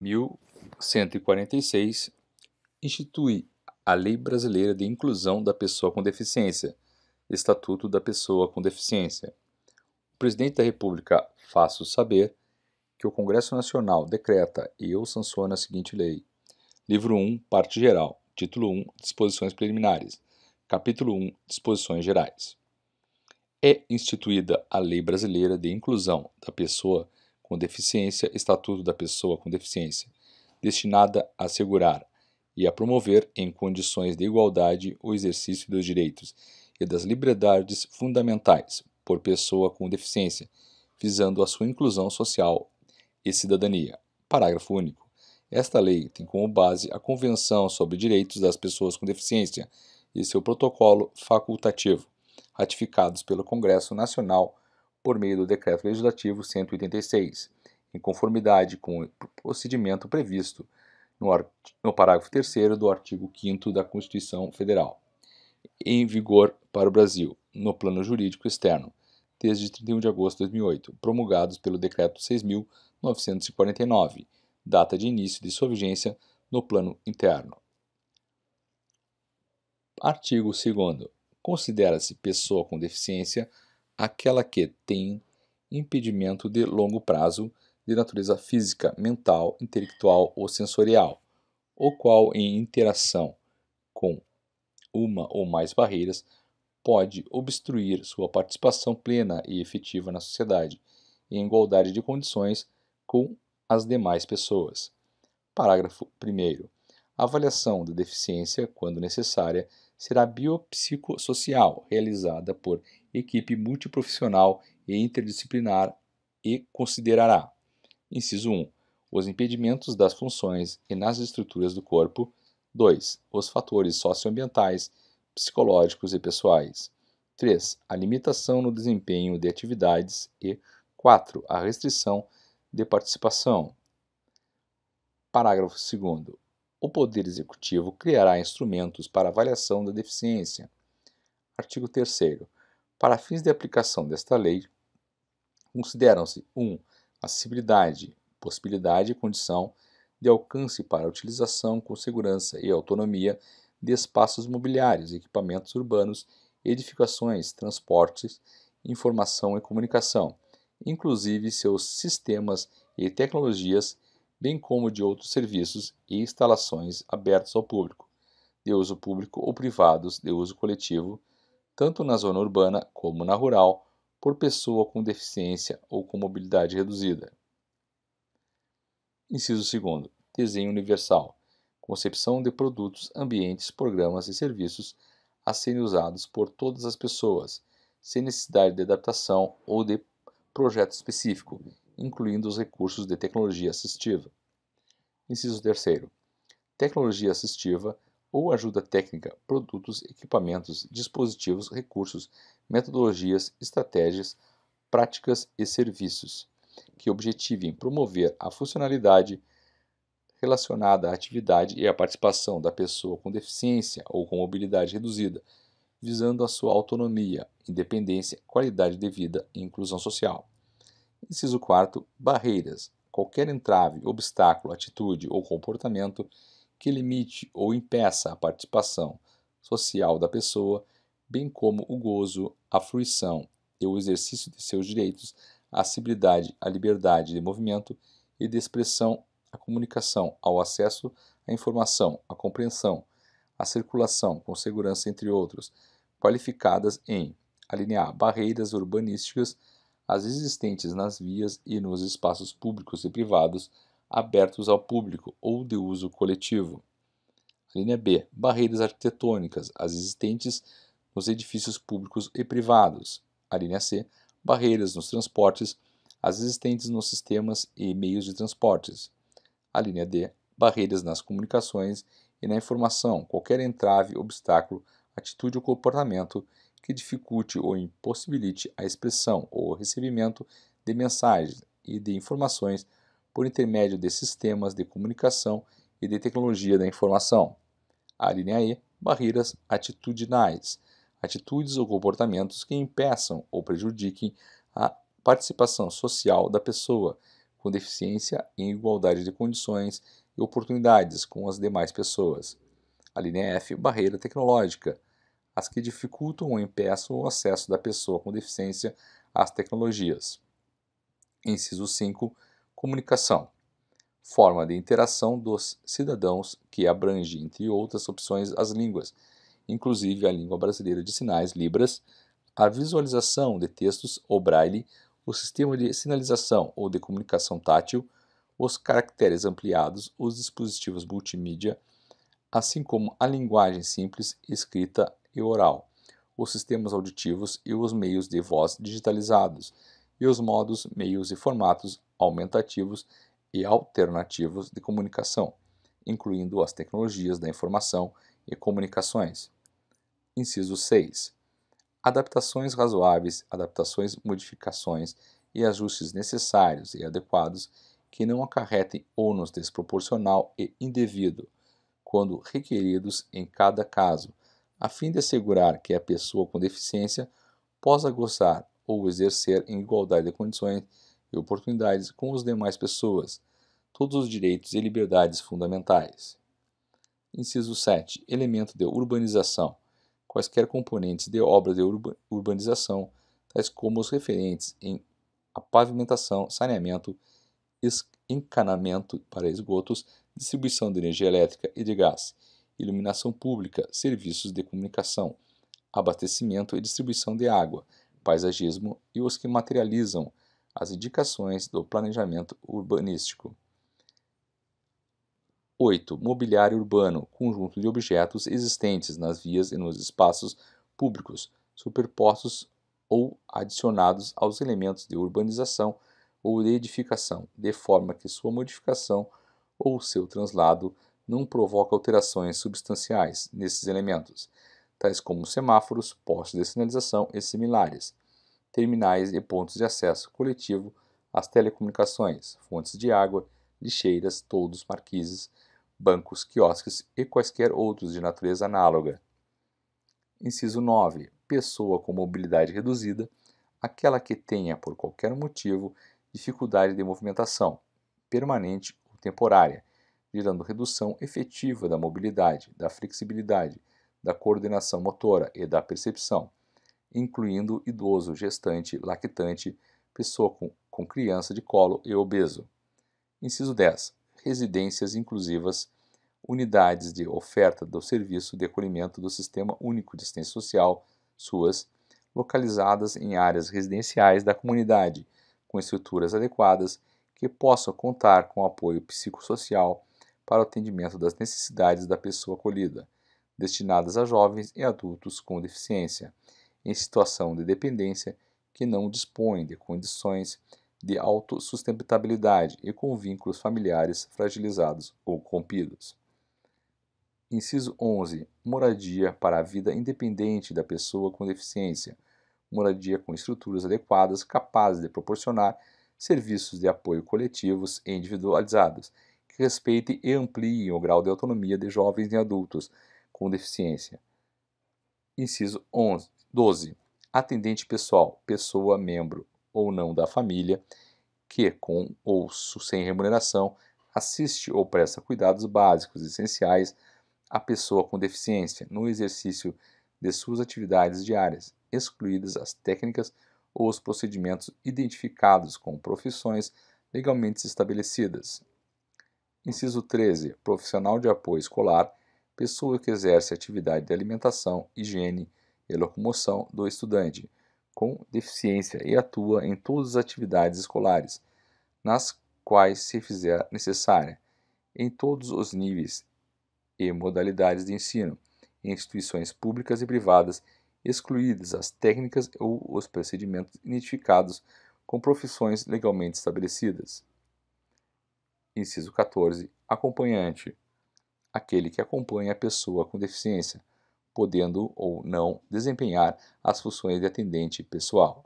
1146, institui a Lei Brasileira de Inclusão da Pessoa com Deficiência, Estatuto da Pessoa com Deficiência. O Presidente da República o saber que o Congresso Nacional decreta e ou sanciona a seguinte lei. Livro 1, parte geral. Título 1, disposições preliminares. Capítulo 1, disposições gerais. É instituída a Lei Brasileira de Inclusão da Pessoa com deficiência, Estatuto da Pessoa com Deficiência, destinada a assegurar e a promover em condições de igualdade o exercício dos direitos e das liberdades fundamentais por pessoa com deficiência, visando a sua inclusão social e cidadania. Parágrafo único. Esta lei tem como base a Convenção sobre Direitos das Pessoas com Deficiência e seu protocolo facultativo, ratificados pelo Congresso Nacional por meio do Decreto Legislativo 186, em conformidade com o procedimento previsto no, no parágrafo 3 do artigo 5 da Constituição Federal, em vigor para o Brasil, no plano jurídico externo, desde 31 de agosto de 2008, promulgados pelo Decreto 6.949, data de início de sua vigência no plano interno. Artigo 2. Considera-se pessoa com deficiência aquela que tem impedimento de longo prazo de natureza física, mental, intelectual ou sensorial, o qual em interação com uma ou mais barreiras pode obstruir sua participação plena e efetiva na sociedade, em igualdade de condições com as demais pessoas. Parágrafo 1. A avaliação da deficiência, quando necessária, será biopsicossocial, realizada por equipe multiprofissional e interdisciplinar e considerará: inciso 1, os impedimentos das funções e nas estruturas do corpo, 2, os fatores socioambientais, psicológicos e pessoais, 3, a limitação no desempenho de atividades e 4, a restrição de participação. Parágrafo 2 o Poder Executivo criará instrumentos para avaliação da deficiência. Artigo 3. Para fins de aplicação desta lei, consideram-se 1. Um, acessibilidade, possibilidade e condição de alcance para utilização com segurança e autonomia de espaços mobiliários, equipamentos urbanos, edificações, transportes, informação e comunicação, inclusive seus sistemas e tecnologias bem como de outros serviços e instalações abertos ao público, de uso público ou privados de uso coletivo, tanto na zona urbana como na rural, por pessoa com deficiência ou com mobilidade reduzida. Inciso 2. Desenho universal. Concepção de produtos, ambientes, programas e serviços a serem usados por todas as pessoas, sem necessidade de adaptação ou de projeto específico, incluindo os recursos de tecnologia assistiva. Inciso 3. Tecnologia assistiva ou ajuda técnica, produtos, equipamentos, dispositivos, recursos, metodologias, estratégias, práticas e serviços que objetivem promover a funcionalidade relacionada à atividade e à participação da pessoa com deficiência ou com mobilidade reduzida, visando a sua autonomia, independência, qualidade de vida e inclusão social. Inciso 4. Barreiras. Qualquer entrave, obstáculo, atitude ou comportamento que limite ou impeça a participação social da pessoa, bem como o gozo, a fruição e o exercício de seus direitos, a acessibilidade à liberdade de movimento e de expressão, à comunicação, ao acesso à informação, à compreensão, à circulação com segurança, entre outros, qualificadas em alinear barreiras urbanísticas as existentes nas vias e nos espaços públicos e privados abertos ao público ou de uso coletivo. linha B. Barreiras arquitetônicas, as existentes nos edifícios públicos e privados. A linha C. Barreiras nos transportes, as existentes nos sistemas e meios de transportes. A linha D. Barreiras nas comunicações e na informação, qualquer entrave, obstáculo, atitude ou comportamento que dificulte ou impossibilite a expressão ou recebimento de mensagens e de informações por intermédio de sistemas de comunicação e de tecnologia da informação. A linha E, barreiras atitudinais, atitudes ou comportamentos que impeçam ou prejudiquem a participação social da pessoa com deficiência em igualdade de condições e oportunidades com as demais pessoas. A linha F, barreira tecnológica, as que dificultam ou impeçam o acesso da pessoa com deficiência às tecnologias. Inciso 5. Comunicação. Forma de interação dos cidadãos que abrange, entre outras opções, as línguas, inclusive a língua brasileira de sinais, Libras, a visualização de textos ou braille, o sistema de sinalização ou de comunicação tátil, os caracteres ampliados, os dispositivos multimídia, assim como a linguagem simples escrita e oral, os sistemas auditivos e os meios de voz digitalizados, e os modos, meios e formatos aumentativos e alternativos de comunicação, incluindo as tecnologias da informação e comunicações. Inciso 6. Adaptações razoáveis, adaptações, modificações e ajustes necessários e adequados que não acarretem ônus desproporcional e indevido, quando requeridos em cada caso, a fim de assegurar que a pessoa com deficiência possa gozar ou exercer em igualdade de condições e oportunidades com as demais pessoas todos os direitos e liberdades fundamentais. Inciso 7. Elemento de urbanização. Quaisquer componentes de obra de urbanização, tais como os referentes em a pavimentação, saneamento, encanamento para esgotos, distribuição de energia elétrica e de gás iluminação pública, serviços de comunicação, abastecimento e distribuição de água, paisagismo e os que materializam as indicações do planejamento urbanístico. 8. Mobiliário urbano, conjunto de objetos existentes nas vias e nos espaços públicos, superpostos ou adicionados aos elementos de urbanização ou de edificação, de forma que sua modificação ou seu translado não provoca alterações substanciais nesses elementos, tais como semáforos, postes de sinalização e similares, terminais e pontos de acesso coletivo às telecomunicações, fontes de água, lixeiras, toldos, marquises, bancos, quiosques e quaisquer outros de natureza análoga. Inciso 9. Pessoa com mobilidade reduzida, aquela que tenha, por qualquer motivo, dificuldade de movimentação, permanente ou temporária, gerando redução efetiva da mobilidade, da flexibilidade, da coordenação motora e da percepção, incluindo idoso, gestante, lactante, pessoa com, com criança de colo e obeso. Inciso 10. Residências inclusivas, unidades de oferta do serviço de acolhimento do Sistema Único de Assistência Social, SUAS, localizadas em áreas residenciais da comunidade, com estruturas adequadas que possam contar com apoio psicossocial, para o atendimento das necessidades da pessoa acolhida, destinadas a jovens e adultos com deficiência, em situação de dependência que não dispõem de condições de autossustentabilidade e com vínculos familiares fragilizados ou rompidos. Inciso 11. Moradia para a vida independente da pessoa com deficiência. Moradia com estruturas adequadas capazes de proporcionar serviços de apoio coletivos e individualizados, que respeite e amplie o grau de autonomia de jovens e adultos com deficiência. Inciso 11, 12. Atendente pessoal, pessoa membro ou não da família, que, com ou sem remuneração, assiste ou presta cuidados básicos essenciais à pessoa com deficiência no exercício de suas atividades diárias, excluídas as técnicas ou os procedimentos identificados como profissões legalmente estabelecidas. Inciso 13. Profissional de apoio escolar, pessoa que exerce atividade de alimentação, higiene e locomoção do estudante com deficiência e atua em todas as atividades escolares, nas quais se fizer necessária, em todos os níveis e modalidades de ensino, em instituições públicas e privadas, excluídas as técnicas ou os procedimentos identificados com profissões legalmente estabelecidas. Inciso 14. Acompanhante. Aquele que acompanha a pessoa com deficiência, podendo ou não desempenhar as funções de atendente pessoal.